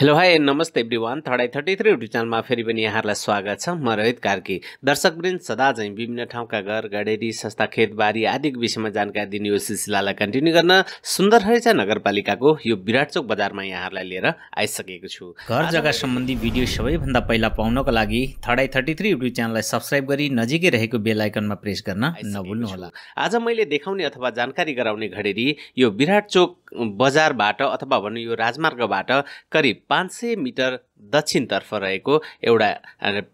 hello hi नमस्ते everyone I thirty three YouTube च्यानलमा फेरि पनि यहाँहरूलाई स्वागत छ म रोहित कार्की दर्शकवृन्द सदा चाहिँ विभिन्न ठाउँका घर गडेरी संस्था खेतबारी आदिको विषयमा जानकारी दिने यो सिलसिलालाई कन्टिन्यू गर्न सुन्दर हरिचा नगरपालिकाको यो विराटचोक बजारमा यहाँहरूलाई लिएर आइसकेको छु घर जग्गा सम्बन्धी भिडियो सबैभन्दा पहिला पाउनको लागि आई थर्टी थ्री युट्युब च्यानललाई सब्सक्राइब गरी नजिकै रहेको बेलायकनमा प्रेस गर्न नभुल्नुहोला आज मैले देखाउने अथवा जानकारी गराउने घडेरी यो विराटचोक बजारबाट अथवा भनौँ यो राजमार्गबाट करिब पाँच सय मिटर दक्षिणतर्फ रहेको एउटा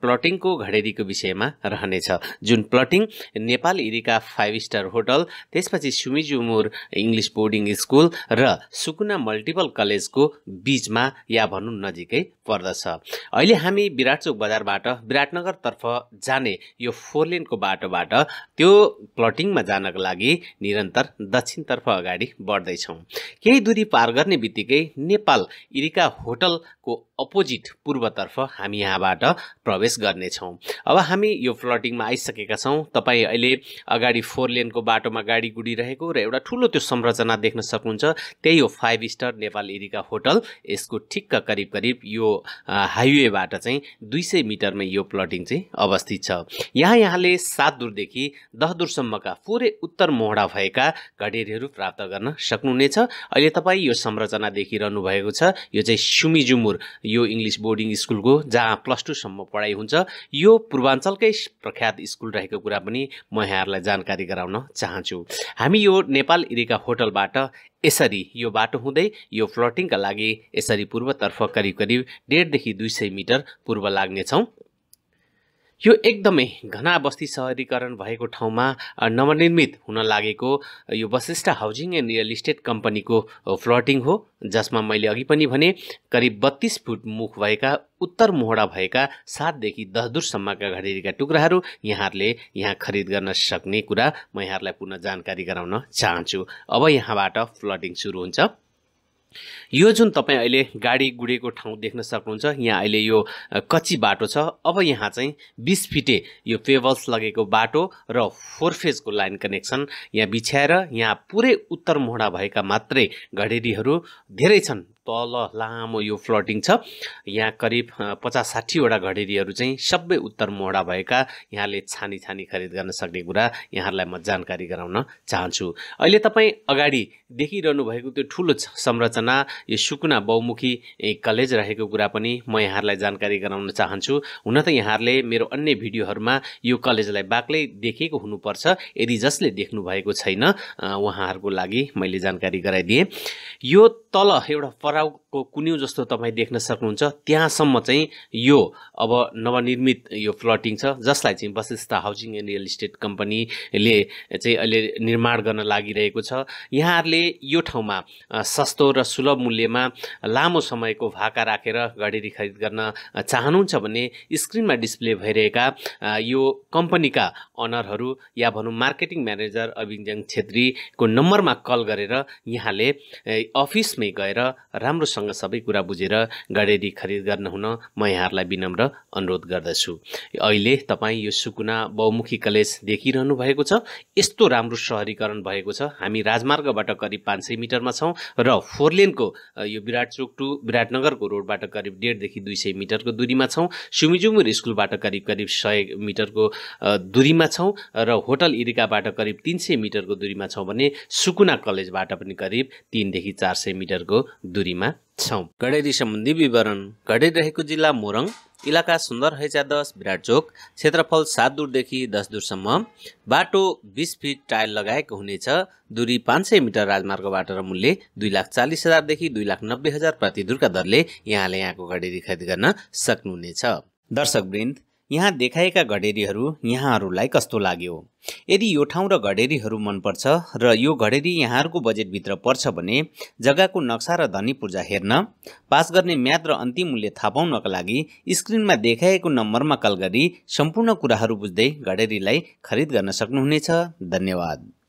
प्लटिङको घडेरीको विषयमा रहनेछ जुन प्लटिङ नेपाल इरिका फाइभ स्टार होटल त्यसपछि सुमिजुमुर इङ्ग्लिस बोर्डिङ स्कुल र सुकुना मल्टिपल कलेजको बिचमा या भनौँ नजिकै पर्दछ अहिले हामी विराटचोक बजारबाट विराटनगरतर्फ जाने यो फोर लेनको बाटोबाट त्यो प्लटिङमा जानको लागि निरन्तर दक्षिणतर्फ अगाडि बढ्दैछौँ केही दूरी पार गर्ने बित्तिकै नेपाल इरिका होटलको अपोजिट पूर्वतर्फ हामी यहाँबाट प्रवेश गर्नेछौँ अब हामी यो फ्लटिङमा आइसकेका छौँ तपाईँ अहिले अगाडि फोर लेनको बाटोमा गाडी गुडिरहेको र एउटा ठुलो त्यो संरचना देख्न सक्नुहुन्छ त्यही हो फाइभ स्टार नेपाल एरिका होटल यसको ठिक्क करिब करिब यो हाइवेबाट चाहिँ दुई सय मिटरमै यो प्लटिङ चाहिँ अवस्थित छ यहाँ यहाँले सात दस दुरसम्मका पुरै उत्तर मोहडा भएका घडेरीहरू प्राप्त गर्न सक्नुहुनेछ अहिले तपाईँ यो संरचना देखिरहनु भएको छ यो चाहिँ सुमिजुमुर यो इङ्ग्लिस बोर्डिङ स्कुलको जहाँ प्लस टूसम्म पढाइ हुन्छ यो पूर्वाञ्चलकै प्रख्यात स्कुल रहेको कुरा पनि म यहाँहरूलाई जानकारी गराउन चाहन्छु हामी यो नेपाल इरिका होटलबाट यसरी यो बाटो हुँदै यो फ्लोटिङका लागि यसरी पूर्वतर्फ करिब करिब डेढदेखि दुई सय मिटर पूर्व लाग्नेछौँ यो एकदमै घना बस्ती सहरीकरण भएको ठाउँमा नवनिर्मित हुन लागेको यो Vashishtha housing and real estate कम्पनीको फ्लोटिङ हो जसमा मैले अघि पनि भने करिब बत्तिस फुट मुख भएका उत्तर मोहडा भएका सातदेखि दस दूरसम्मका घडेरीका टुक्राहरू यहाँहरूले यहाँ खरिद गर्न सक्ने कुरा म यहाँहरूलाई पुनः जानकारी गराउन चाहन्छु अब यहाँबाट फ्लटिङ सुरु हुन्छ यो जुन तपाईँ अहिले गाडी गुडेको ठाउँ देख्न सक्नुहुन्छ यहाँ अहिले यो कच्ची बाटो छ अब यहाँ चाहिँ बिस फिटे यो पेबल्स लगेको बाटो र फोर फेजको लाइन कनेक्सन यहाँ बिछ्याएर यहाँ पुरै उत्तर मोहडा भएका मात्रै घडेरीहरू धेरै छन् तल लामो यो फ्लोटिङ छ यहाँ करिब पचास साठीवटा घडेरीहरू चाहिँ सबै उत्तर मोहडा भएका यहाँले छानी छानी खरिद गर्न सक्ने कुरा यहाँहरूलाई म जानकारी गराउन चाहन्छु अहिले तपाईँ अगाडि देखिरहनु भएको त्यो ठुलो संरचना यो सुकुना बहुमुखी कलेज रहेको कुरा पनि म यहाँहरूलाई जानकारी गराउन चाहन्छु हुन त यहाँहरूले मेरो अन्य भिडियोहरूमा यो कलेजलाई बाक्लै देखेको हुनुपर्छ यदि जसले देख्नु भएको छैन उहाँहरूको लागि मैले जानकारी गराइदिएँ यो तल एउटा how को कुन्यु जस्तो तपाईँ देख्न सक्नुहुन्छ त्यहाँसम्म चाहिँ यो अब नवनिर्मित यो फ्लटिङ छ जसलाई चाहिँ Vashishtha housing and real estate कम्पनीले चाहिँ अहिले निर्माण गर्न लागिरहेको छ यहाँहरूले यो ठाउँमा सस्तो र सुलभ मूल्यमा लामो समयको भाका राखेर रा, घडेरी खरिद गर्न चाहनुहुन्छ भने स्क्रिनमा डिस्प्ले भइरहेका यो कम्पनीका अनरहरू या भनौँ मार्केटिङ म्यानेजर अभिजङ छेत्रीको नम्बरमा कल गरेर यहाँले अफिसमै गएर राम्रो राम्रोसँग सबै कुरा बुझेर गडेरी खरिद गर्न हुन म यहाँहरूलाई विनम्र अनुरोध गर्दछु अहिले तपाईँ यो सुकुना बहुमुखी कलेज देखिरहनु भएको छ यस्तो राम्रो सहरीकरण भएको छ हामी राजमार्गबाट करिब पाँच सय मिटरमा छौँ र फोर लेनको यो विराट चोक टु विराटनगरको रोडबाट करिब डेढदेखि दुई सय मिटरको दूरीमा छौँ सुमिजुमुर स्कुलबाट करिब करिब सय मिटरको दूरीमा छौँ र होटल इरिकाबाट करिब तिन सय मिटरको दूरीमा छौँ भने सुकुना कलेजबाट पनि करिब तिनदेखि चार सय मिटरको दूरीमा छौँ गडेरी सम्बन्धी विवरण गडेरी रहेको जिल्ला मोरङ इलाका सुन्दर हैचा दस विराटचोक क्षेत्रफल सात दूरदेखि दस दूरसम्म बाटो बिस फिट टायल लगाएको हुनेछ दूरी पाँच सय मिटर राजमार्गबाट र मूल्य दुई लाख चालिस हजारदेखि दुई लाख नब्बे हजार प्रति दुर्का दरले यहाँले यहाँको गडेरी खरिद गर्न सक्नुहुनेछ दर्शक वृन्द यहाँ देखाएका घडेरीहरू यहाँहरूलाई कस्तो लाग्यो यदि यो ठाउँ र घडेरीहरू मनपर्छ र यो घडेरी यहाँहरूको बजेटभित्र पर्छ भने जग्गाको नक्सा र धनी पूर्जा हेर्न पास गर्ने म्याद र अन्तिम मूल्य थाहा पाउनका लागि स्क्रिनमा देखाएको नम्बरमा कल गरी सम्पूर्ण कुराहरू बुझ्दै घडेरीलाई खरिद गर्न सक्नुहुनेछ धन्यवाद